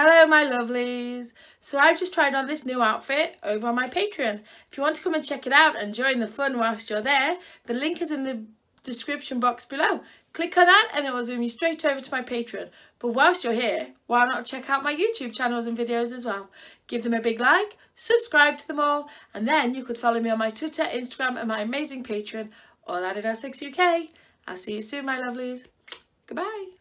Hello my lovelies! So I've just tried on this new outfit over on my Patreon. If you want to come and check it out and join the fun whilst you're there, the link is in the description box below. Click on that and it will zoom you straight over to my Patreon. But whilst you're here, why not check out my YouTube channels and videos as well. Give them a big like, subscribe to them all, and then you could follow me on my Twitter, Instagram and my amazing Patreon, all at 6 UK. I'll see you soon my lovelies. Goodbye.